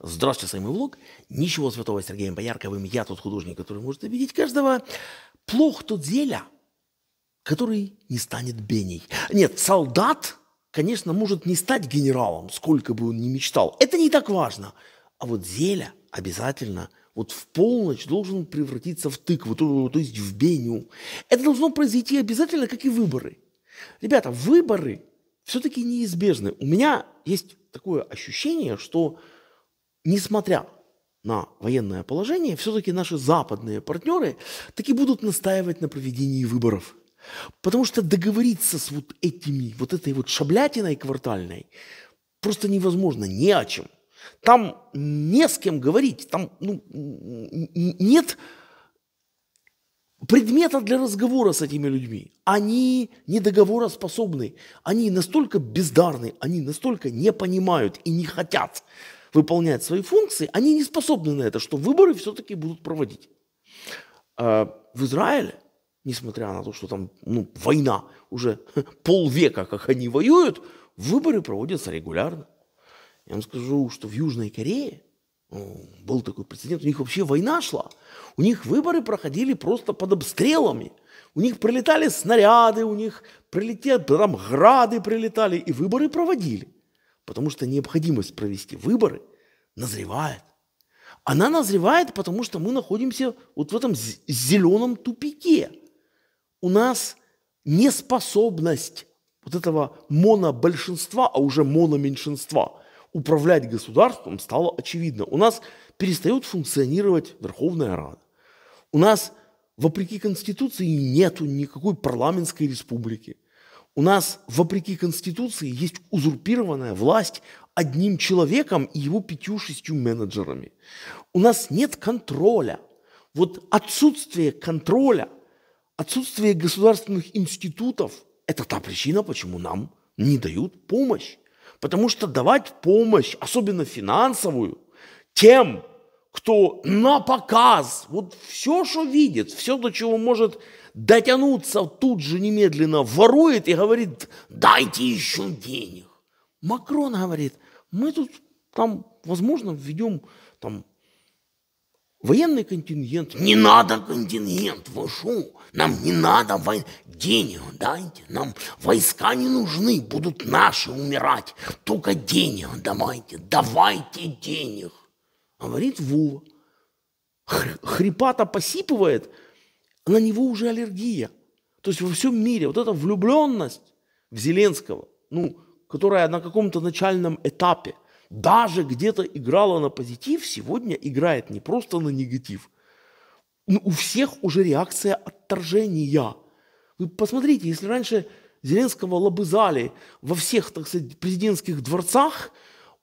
Здравствуйте, с вами влог. Ничего святого Сергеем Боярковым. Я тот художник, который может обидеть каждого. Плох тот зеля, который не станет беней. Нет, солдат, конечно, может не стать генералом, сколько бы он ни мечтал. Это не так важно. А вот зеля обязательно – вот в полночь должен превратиться в тыкву, то, то есть в беню. Это должно произойти обязательно, как и выборы. Ребята, выборы все-таки неизбежны. У меня есть такое ощущение, что несмотря на военное положение, все-таки наши западные партнеры таки будут настаивать на проведении выборов. Потому что договориться с вот этими, вот этой вот шаблятиной квартальной просто невозможно, не о чем. Там не с кем говорить, там ну, нет предмета для разговора с этими людьми. Они недоговороспособны, они настолько бездарны, они настолько не понимают и не хотят выполнять свои функции, они не способны на это, что выборы все-таки будут проводить. А, в Израиле, несмотря на то, что там ну, война уже полвека, как они воюют, выборы проводятся регулярно. Я вам скажу, что в Южной Корее ну, был такой прецедент, у них вообще война шла, у них выборы проходили просто под обстрелами, у них прилетали снаряды, у них прилетели, там грады прилетали, и выборы проводили, потому что необходимость провести выборы – назревает. Она назревает, потому что мы находимся вот в этом зеленом тупике. У нас неспособность вот этого монобольшинства, а уже мономеньшинства управлять государством стало очевидно. У нас перестает функционировать Верховная Рада. У нас, вопреки Конституции, нету никакой парламентской республики. У нас, вопреки Конституции, есть узурпированная власть одним человеком и его пятью-шестью менеджерами. У нас нет контроля. Вот отсутствие контроля, отсутствие государственных институтов – это та причина, почему нам не дают помощь. Потому что давать помощь, особенно финансовую, тем, кто на показ, вот все, что видит, все, до чего может дотянуться, тут же немедленно ворует и говорит, дайте еще денег. Макрон говорит, мы тут там, возможно, введем там военный контингент. Не надо контингент, вашу. Нам не надо вой... денег, дайте. Нам войска не нужны, будут наши умирать. Только денег давайте, давайте денег. Говорит Вова. Хрипата посипывает, на него уже аллергия. То есть во всем мире вот эта влюбленность в Зеленского, ну, которая на каком-то начальном этапе даже где-то играла на позитив, сегодня играет не просто на негатив. Но ну, у всех уже реакция отторжения. Вы посмотрите, если раньше Зеленского лобызали во всех, так сказать, президентских дворцах,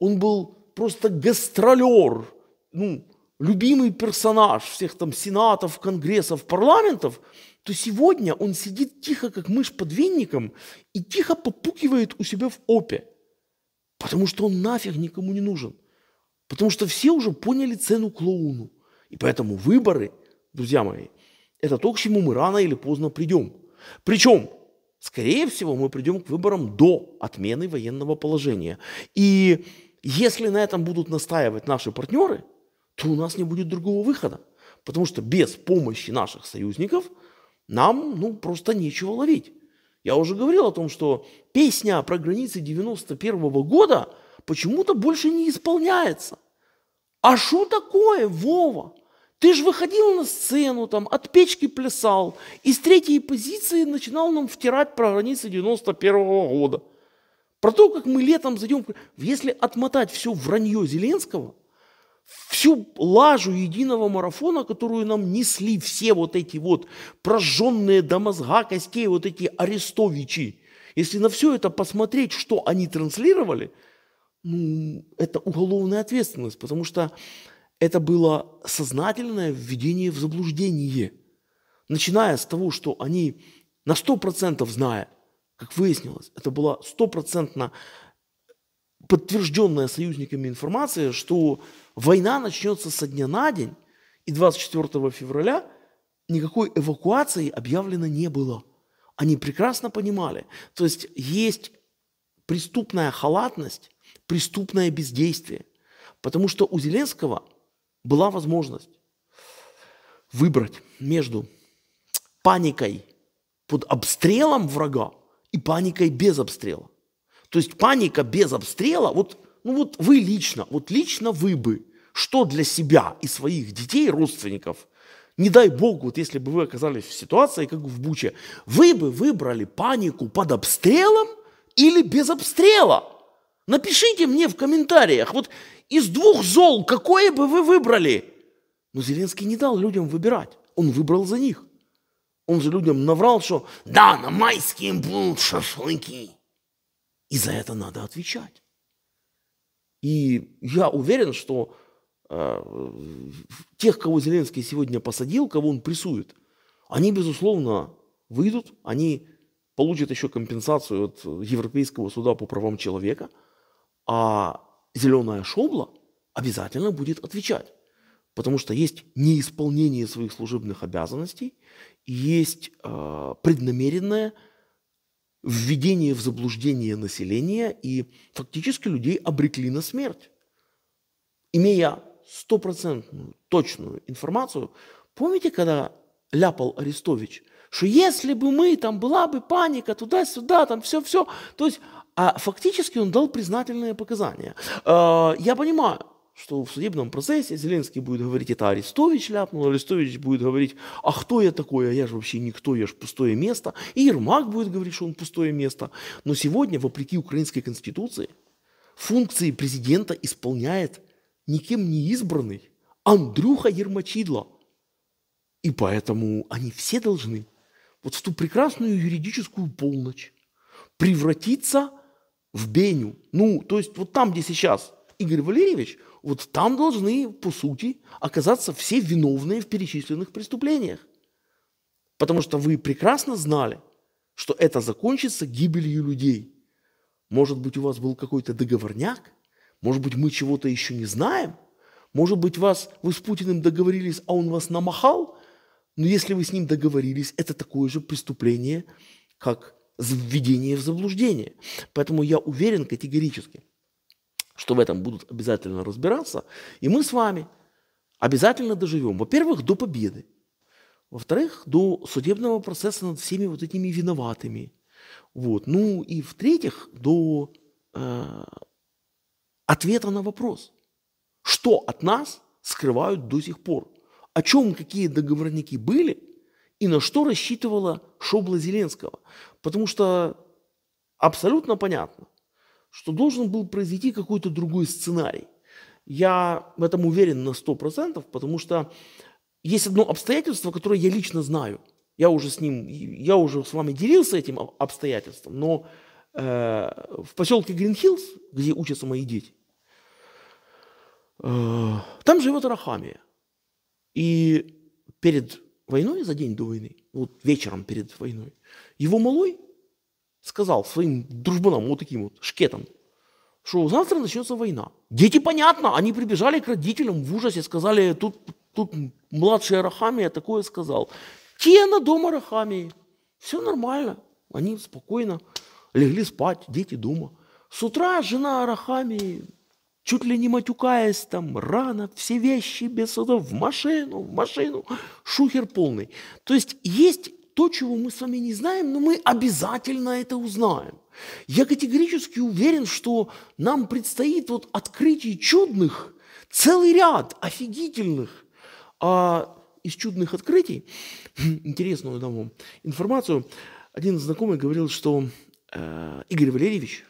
он был просто гастролер, ну, любимый персонаж всех там сенатов, конгрессов, парламентов – то сегодня он сидит тихо, как мышь под венником, и тихо попукивает у себя в опе, потому что он нафиг никому не нужен, потому что все уже поняли цену клоуну. И поэтому выборы, друзья мои, это то, к чему мы рано или поздно придем. Причем, скорее всего, мы придем к выборам до отмены военного положения. И если на этом будут настаивать наши партнеры, то у нас не будет другого выхода. Потому что без помощи наших союзников – нам, ну, просто нечего ловить. Я уже говорил о том, что песня про границы 91 -го года почему-то больше не исполняется. А что такое, Вова? Ты же выходил на сцену, там, от печки плясал, и с третьей позиции начинал нам втирать про границы 91 -го года. Про то, как мы летом зайдем... Если отмотать все вранье Зеленского – всю лажу единого марафона, которую нам несли все вот эти вот прожженные до мозга костей, вот эти арестовичи. Если на все это посмотреть, что они транслировали, ну, это уголовная ответственность, потому что это было сознательное введение в заблуждение. Начиная с того, что они на 100% зная, как выяснилось, это была стопроцентно подтвержденная союзниками информация, что Война начнется со дня на день, и 24 февраля никакой эвакуации объявлено не было. Они прекрасно понимали. То есть есть преступная халатность, преступное бездействие. Потому что у Зеленского была возможность выбрать между паникой под обстрелом врага и паникой без обстрела. То есть паника без обстрела, вот, ну вот вы лично, вот лично вы бы что для себя и своих детей, родственников, не дай бог, вот если бы вы оказались в ситуации, как в Буче, вы бы выбрали панику под обстрелом или без обстрела? Напишите мне в комментариях, вот из двух зол какое бы вы выбрали? Но Зеленский не дал людям выбирать, он выбрал за них. Он же людям наврал, что да, на майские будут шашлыки. И за это надо отвечать. И я уверен, что а, тех, кого Зеленский сегодня посадил, кого он прессует, они, безусловно, выйдут, они получат еще компенсацию от Европейского суда по правам человека, а зеленая шобла обязательно будет отвечать. Потому что есть неисполнение своих служебных обязанностей, есть э, преднамеренное введение в заблуждение населения, и фактически людей обрекли на смерть, имея стопроцентную, точную информацию. Помните, когда ляпал Арестович, что если бы мы, там была бы паника туда-сюда, там все-все. То есть, а фактически он дал признательные показания. А, я понимаю, что в судебном процессе Зеленский будет говорить, это Арестович ляпнул, Арестович будет говорить, а кто я такой, а я же вообще никто, я же пустое место. И Ермак будет говорить, что он пустое место. Но сегодня, вопреки украинской конституции, функции президента исполняет никем не избранный Андрюха Ермачидло. И поэтому они все должны вот в ту прекрасную юридическую полночь превратиться в Беню. Ну, то есть вот там, где сейчас Игорь Валерьевич, вот там должны, по сути, оказаться все виновные в перечисленных преступлениях. Потому что вы прекрасно знали, что это закончится гибелью людей. Может быть, у вас был какой-то договорняк, может быть, мы чего-то еще не знаем? Может быть, вас, вы с Путиным договорились, а он вас намахал? Но если вы с ним договорились, это такое же преступление, как введение в заблуждение. Поэтому я уверен категорически, что в этом будут обязательно разбираться. И мы с вами обязательно доживем, во-первых, до победы. Во-вторых, до судебного процесса над всеми вот этими виноватыми. Вот. Ну и в-третьих, до э, ответа на вопрос, что от нас скрывают до сих пор, о чем какие договорники были и на что рассчитывала Шобла Зеленского. Потому что абсолютно понятно, что должен был произойти какой-то другой сценарий. Я в этом уверен на 100%, потому что есть одно обстоятельство, которое я лично знаю. Я уже с ним, я уже с вами делился этим обстоятельством, но э, в поселке Гринхиллс, где учатся мои дети, Э, там живет Рахамия. И перед войной, за день до войны, вот вечером перед войной, его малой сказал своим дружбанам, вот таким вот Шкетом, что завтра начнется война. Дети, понятно, они прибежали к родителям в ужасе, сказали, тут, тут младший Арахамия такое сказал. Те на дома Арахамии, все нормально, они спокойно легли спать, дети дома. С утра жена Арахамии чуть ли не матюкаясь там, рано, все вещи без судов, в машину, в машину, шухер полный. То есть есть то, чего мы с вами не знаем, но мы обязательно это узнаем. Я категорически уверен, что нам предстоит вот открытие чудных, целый ряд офигительных, а из чудных открытий, хм, интересную там вам информацию, один знакомый говорил, что э, Игорь Валерьевич –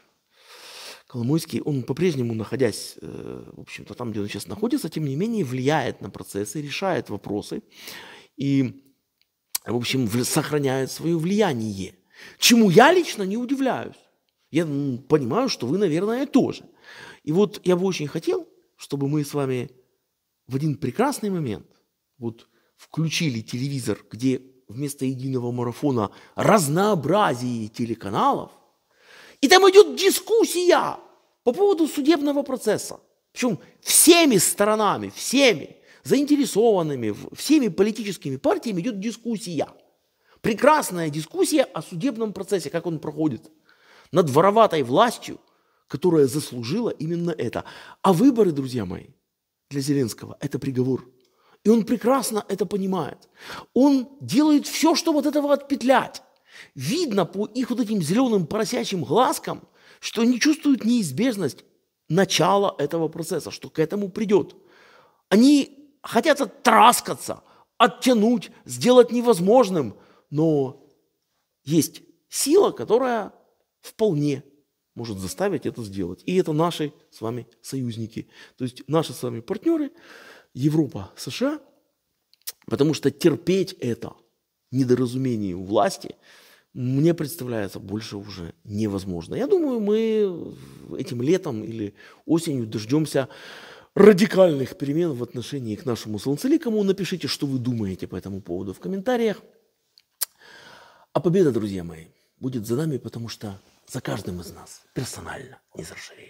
Коломойский, он по-прежнему, находясь, э, в общем-то, там, где он сейчас находится, тем не менее влияет на процессы, решает вопросы и, в общем, сохраняет свое влияние. Чему я лично не удивляюсь. Я ну, понимаю, что вы, наверное, тоже. И вот я бы очень хотел, чтобы мы с вами в один прекрасный момент вот включили телевизор, где вместо единого марафона разнообразие телеканалов, и там идет дискуссия по поводу судебного процесса. Причем всеми сторонами, всеми заинтересованными, всеми политическими партиями идет дискуссия. Прекрасная дискуссия о судебном процессе, как он проходит. Над вороватой властью, которая заслужила именно это. А выборы, друзья мои, для Зеленского – это приговор. И он прекрасно это понимает. Он делает все, чтобы от этого отпетлять. Видно по их вот этим зеленым поросячьим глазкам, что они чувствуют неизбежность начала этого процесса, что к этому придет. Они хотят оттраскаться, оттянуть, сделать невозможным, но есть сила, которая вполне может заставить это сделать. И это наши с вами союзники. То есть наши с вами партнеры, Европа, США, потому что терпеть это недоразумение у власти – мне представляется, больше уже невозможно. Я думаю, мы этим летом или осенью дождемся радикальных перемен в отношении к нашему солнцеликому. Напишите, что вы думаете по этому поводу в комментариях. А победа, друзья мои, будет за нами, потому что за каждым из нас персонально не заржавеет.